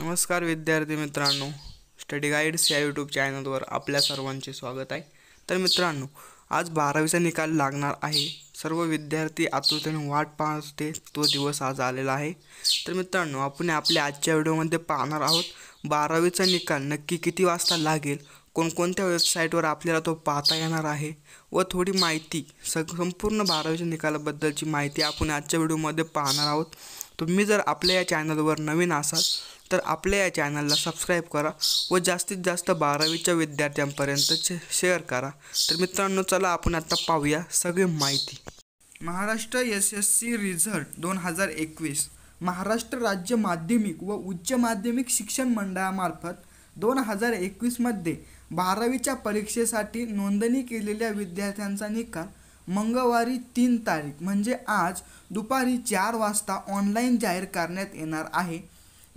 नमस्कार विद्यार्थी मित्रांनो स्टडी गाईड्स या यूट्यूब चॅनलवर आपल्या सर्वांचे स्वागत आहे तर मित्रांनो आज बारावीचा निकाल लागणार आहे सर्व विद्यार्थी आतुरतेने वाट पाहत होते तो दिवस आज आलेला आहे तर मित्रांनो आपण आपल्या आजच्या व्हिडिओमध्ये पाहणार आहोत बारावीचा निकाल नक्की किती वाजता लागेल कोणकोणत्या वेबसाईटवर आपल्याला तो पाहता येणार आहे व थोडी माहिती स संपूर्ण बारावीच्या निकालाबद्दलची माहिती आपण आजच्या व्हिडिओमध्ये पाहणार आहोत तुम्ही जर आपल्या या चॅनलवर नवीन असाल तर आपल्या या चॅनलला सबस्क्राईब करा व जास्तीत जास्त बारावीच्या विद्यार्थ्यांपर्यंत शेअर करा तर मित्रांनो चला आपण आता पाहूया सगळी माहिती Maharashtra S S C result दोन हजार एकवीस महाराष्ट्र राज्य माध्यमिक व उच्च माध्यमिक शिक्षण मंडळामार्फत दोन हजार एकवीसमध्ये बारावीच्या परीक्षेसाठी नोंदणी केलेल्या विद्यार्थ्यांचा निकाल मंगळवारी तीन तारीख म्हणजे आज दुपारी चार वाजता ऑनलाईन जाहीर करण्यात येणार आहे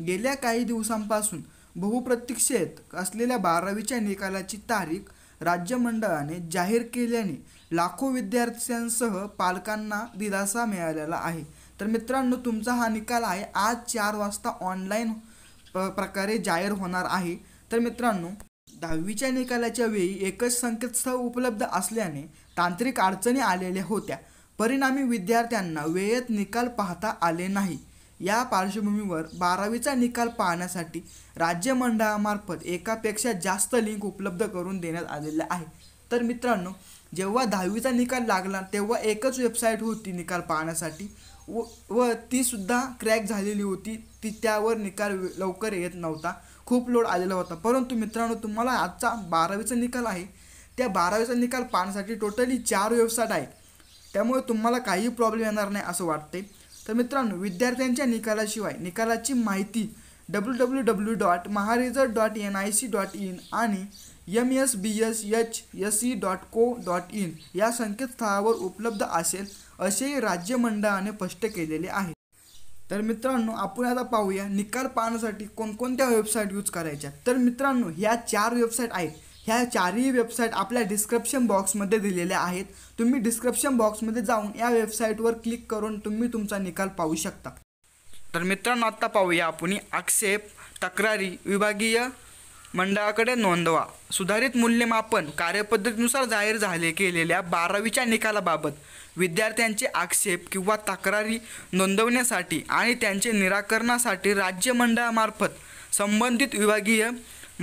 गेल्या काही दिवसांपासून बहुप्रतीक्षेत असलेल्या बारावीच्या निकालाची तारीख राज्य मंडळाने जाहीर केल्याने लाखो विद्यार्थ्यांसह पालकांना दिलासा मिळालेला आहे तर मित्रांनो तुमचा हा निकाल आहे आज चार वाजता ऑनलाईन प्रकारे जाहीर होणार आहे तर मित्रांनो दहावीच्या निकालाच्या वेळी एकच संकेतस्थळ उपलब्ध असल्याने तांत्रिक अडचणी आलेल्या होत्या परिणामी विद्यार्थ्यांना वेळेत निकाल पाहता आले नाही या पार्श्वभूमीवर बारावीचा निकाल पाहण्यासाठी राज्य मंडळामार्फत एकापेक्षा जास्त लिंक उपलब्ध करून देण्यात आलेले आहे तर मित्रांनो जेव्हा दहावीचा निकाल लागला तेव्हा एकच वेबसाईट होती निकाल पाहण्यासाठी व व तीसुद्धा क्रॅक झालेली होती ती त्यावर निकाल लवकर येत नव्हता खूप लोड आलेला होता परंतु मित्रांनो तुम्हाला आजचा बारावीचा निकाल आहे त्या बारावीचा निकाल पाहण्यासाठी टोटली चार वेबसाईट आहेत त्यामुळे तुम्हाला काही प्रॉब्लेम येणार नाही असं वाटते तर मित्रांनो विद्यार्थ्यांच्या निकालाशिवाय निकालाची माहिती W W W dot mahresult dot N I C dot in आणि M S B S H S E dot co dot in या संकेतस्थळावर उपलब्ध असेल असेही राज्य मंडळाने स्पष्ट केलेले आहे तर मित्रांनो आपण आता पाहूया निकाल पाहण्यासाठी कोणकोणत्या वेबसाईट यूज करायच्या तर मित्रांनो ह्या चार वेबसाईट आहेत ह्या चारही वेबसाईट आपल्या डिस्क्रिप्शन बॉक्समध्ये दिलेल्या आहेत तुम्ही डिस्क्रिप्शन बॉक्समध्ये जाऊन या वेबसाईटवर क्लिक करून तुम्ही तुमचा निकाल पाहू शकता तर मित्रांनो आत्ता पाहूया आपण आक्षेप तक्रारी विभागीय मंडळाकडे नोंदवा सुधारित मूल्यमापन कार्यपद्धतीनुसार जाहीर झाले केलेल्या बारावीच्या निकालाबाबत विद्यार्थ्यांचे आक्षेप किंवा तक्रारी नोंदवण्यासाठी आणि त्यांचे निराकरणासाठी राज्य मंडळामार्फत संबंधित विभागीय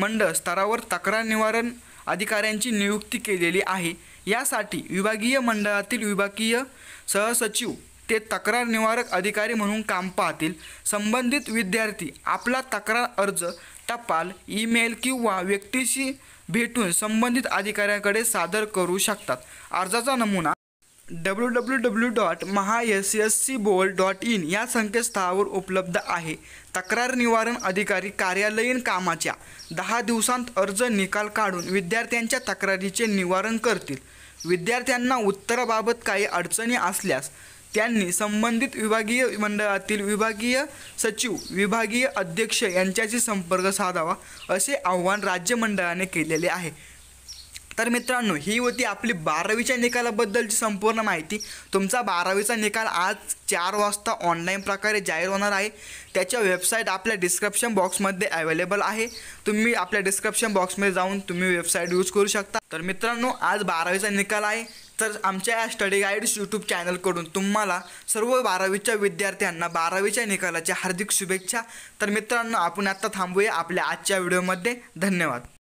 मंडळ स्तरावर तक्रार निवारण अधिकाऱ्यांची नियुक्ती केलेली आहे यासाठी विभागीय मंडळातील विभागीय सहसचिव ते तक्रार निवारक अधिकारी म्हणून काम पाहतील संबंधित विद्यार्थी आपला तक्रार अर्ज टपाल ईमेल किंवा व्यक्तीशी भेटून संबंधित अधिकाऱ्यांकडे सादर करू शकतात अर्जाचा नमुना W W W dot Maha S S C board dot in या संकेतस्थळावर उपलब्ध आहे तक्रार निवारण अधिकारी कार्यालयीन कामाच्या दहा दिवसांत अर्ज निकाल काढून विद्यार्थ्यांच्या तक्रारीचे निवारण करतील विद्यार्थ्यांना उत्तराबाबत काही अडचणी असल्यास त्यांनी संबंधित विभागीय मंडळातील विभागीय सचिव विभागीय अध्यक्ष यांच्याशी संपर्क साधावा असे आव्हान राज्य मंडळाने केलेले आहे तर मित्रांनो ही होती आपली बारावीच्या निकालाबद्दलची संपूर्ण माहिती तुमचा बारावीचा निकाल आज चार वाजता ऑनलाईन प्रकारे जाहीर होणार आहे त्याच्या वेबसाईट आपल्या डिस्क्रिप्शन बॉक्समध्ये अवेलेबल आहे तुम्ही आपल्या डिस्क्रिप्शन बॉक्समध्ये जाऊन तुम्ही वेबसाईट यूज करू शकता तर मित्रांनो आज बारावीचा निकाल आहे तर आमच्या या स्टडी गाईड्स यूट्यूब चॅनलकडून तुम्हाला सर्व बारावीच्या विद्यार्थ्यांना बारावीच्या निकालाच्या हार्दिक शुभेच्छा तर मित्रांनो आपण आत्ता थांबूया आपल्या आजच्या व्हिडिओमध्ये धन्यवाद